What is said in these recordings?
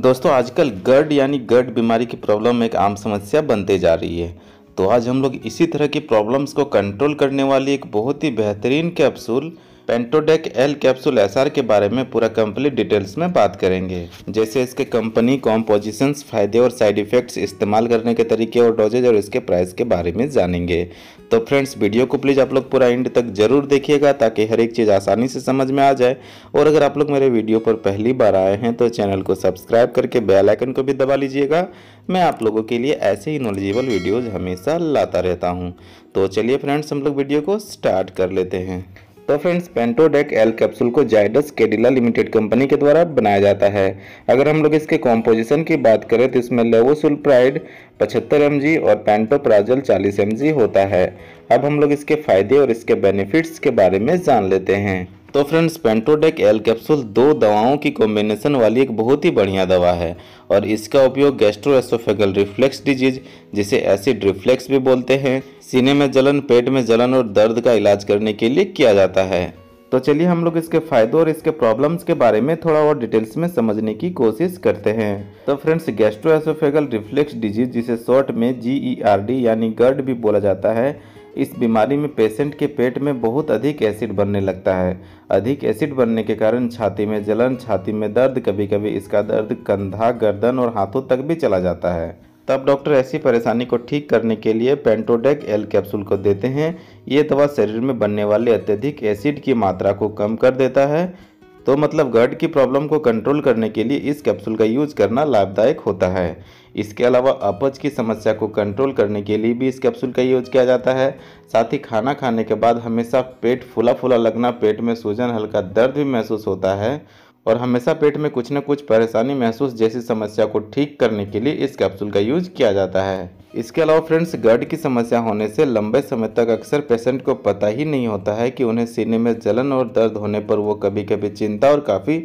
दोस्तों आजकल गर्ड यानी गर्ड बीमारी की प्रॉब्लम एक आम समस्या बनते जा रही है तो आज हम लोग इसी तरह की प्रॉब्लम्स को कंट्रोल करने वाली एक बहुत ही बेहतरीन capsule Pantodac L capsules के बारे में पूरा कंप्लीट डिटेल्स में बात करेंगे जैसे इसके कंपनी कॉम्पोजिशंस फायदे और साइड इफेक्ट्स इस्तेमाल करने के तरीके और डोजेज और इसके प्राइस के बारे में जानेंगे तो फ्रेंड्स वीडियो को प्लीज़ आप लोग पूरा एंड तक जरूर देखिएगा ताकि हर एक चीज़ आसानी से समझ में आ जाए और अगर आप लोग मेरे वीडियो पर पहली बार आए हैं तो चैनल को सब्सक्राइब करके बेलाइकन को भी दबा लीजिएगा मैं आप लोगों के लिए ऐसे ही नॉलेजेबल वीडियोज़ हमेशा लाता रहता हूँ तो चलिए फ्रेंड्स हम लोग वीडियो को स्टार्ट कर लेते हैं तो फ्रेंड्स पेंटोडेक एल कैप्सूल को जाइडस केडिला लिमिटेड कंपनी के द्वारा बनाया जाता है अगर हम लोग इसके कॉम्पोजिशन की बात करें तो इसमें लेवोसुलप्राइड 75 एम और पेंटोप्राजल 40 एम होता है अब हम लोग इसके फायदे और इसके बेनिफिट्स के बारे में जान लेते हैं तो फ्रेंड्स पेंटोडेक एल कैप्सूल दो दवाओं की कॉम्बिनेशन वाली एक बहुत ही बढ़िया दवा है और इसका उपयोग गैस्ट्रोएसोफेगल रिफ्लेक्स डिजीज जिसे एसिड रिफ्लेक्स भी बोलते हैं सीने में जलन पेट में जलन और दर्द का इलाज करने के लिए किया जाता है तो चलिए हम लोग इसके फायदों और इसके प्रॉब्लम्स के बारे में थोड़ा और डिटेल्स में समझने की कोशिश करते हैं तो फ्रेंड्स गैस्ट्रोएसोफेगल रिफ्लेक्स डिजीज जिसे शॉर्ट में जी e यानी गर्ड भी बोला जाता है इस बीमारी में पेशेंट के पेट में बहुत अधिक एसिड बनने लगता है अधिक एसिड बनने के कारण छाती में जलन छाती में दर्द कभी कभी इसका दर्द कंधा गर्दन और हाथों तक भी चला जाता है तब डॉक्टर ऐसी परेशानी को ठीक करने के लिए पेंटोडेक एल कैप्सूल को देते हैं ये दवा शरीर में बनने वाले अत्यधिक एसिड की मात्रा को कम कर देता है तो मतलब गर्ड की प्रॉब्लम को कंट्रोल करने के लिए इस कैप्सूल का यूज करना लाभदायक होता है इसके अलावा अपच की समस्या को कंट्रोल करने के लिए भी इस कैप्सूल का यूज किया जाता है साथ ही खाना खाने के बाद हमेशा पेट फूला फुला लगना पेट में सूजन हल्का दर्द भी महसूस होता है और हमेशा पेट में कुछ न कुछ परेशानी महसूस जैसी समस्या को ठीक करने के लिए इस कैप्सूल का यूज किया जाता है इसके अलावा फ्रेंड्स गर्ड की समस्या होने से लंबे समय तक अक्सर पेशेंट को पता ही नहीं होता है कि उन्हें सीने में जलन और दर्द होने पर वो कभी कभी चिंता और काफ़ी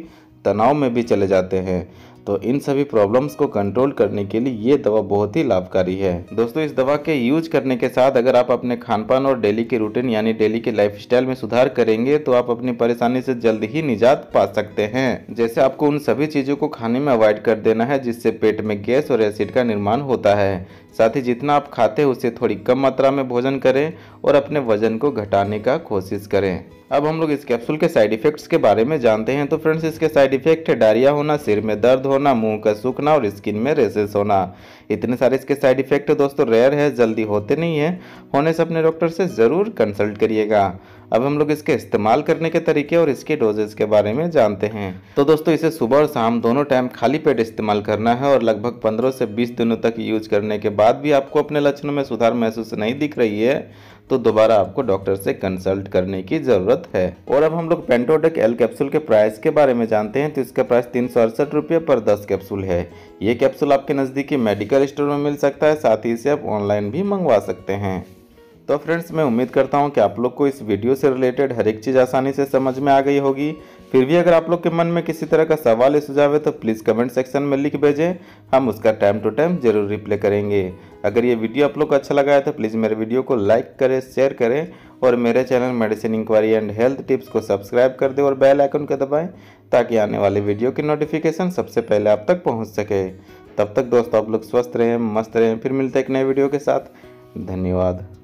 तनाव में भी चले जाते हैं तो इन सभी प्रॉब्लम्स को कंट्रोल करने के लिए ये दवा बहुत ही लाभकारी है दोस्तों इस दवा के यूज करने के साथ अगर आप अपने खान पान और डेली के रूटीन यानी डेली के लाइफस्टाइल में सुधार करेंगे तो आप अपनी परेशानी से जल्द ही निजात पा सकते हैं जैसे आपको उन सभी चीज़ों को खाने में अवॉइड कर देना है जिससे पेट में गैस और एसिड का निर्माण होता है साथ ही जितना आप खाते हैं उससे थोड़ी कम मात्रा में भोजन करें और अपने वजन को घटाने का कोशिश करें अब हम लोग इस कैप्सूल के साइड इफेक्ट्स के बारे में जानते हैं तो फ्रेंड्स इसके साइड इफेक्ट है डायरिया होना सिर में दर्द होना मुंह का सूखना और स्किन में रेसेस होना इतने सारे इसके साइड इफेक्ट दोस्तों रेयर है जल्दी होते नहीं है होने से अपने डॉक्टर से ज़रूर कंसल्ट करिएगा अब हम लोग इसके इस्तेमाल करने के तरीके और इसके डोजेज के बारे में जानते हैं तो दोस्तों इसे सुबह और शाम दोनों टाइम खाली पेट इस्तेमाल करना है और लगभग 15 से 20 दिनों तक यूज करने के बाद भी आपको अपने लक्षणों में सुधार महसूस नहीं दिख रही है तो दोबारा आपको डॉक्टर से कंसल्ट करने की ज़रूरत है और अब हम लोग पेंटोडेक एल कैप्सूल के प्राइस के बारे में जानते हैं तो इसका प्राइस तीन सौ अड़सठ रुपये पर दस कैप्सूल है ये कैप्सूल आपके नज़दीकी मेडिकल स्टोर में मिल सकता है साथ ही इसे आप ऑनलाइन भी मंगवा सकते हैं तो फ्रेंड्स मैं उम्मीद करता हूँ कि आप लोग को इस वीडियो से रिलेटेड हर एक चीज़ आसानी से समझ में आ गई होगी फिर भी अगर आप लोग के मन में किसी तरह का सवाल या सुझाव है तो प्लीज़ कमेंट सेक्शन में लिख भेजें हम उसका टाइम टू टाइम जरूर रिप्लाई करेंगे अगर ये वीडियो आप लोग को अच्छा लगा है तो प्लीज़ मेरे वीडियो को लाइक करें शेयर करें और मेरे channel medicine inquiry and health tips को सब्सक्राइब कर दें और बेल आइकन को दबाएं ताकि आने वाले वीडियो की नोटिफिकेशन सबसे पहले आप तक पहुंच सके तब तक दोस्तों आप लोग स्वस्थ रहें मस्त रहें फिर मिलते हैं एक नए वीडियो के साथ धन्यवाद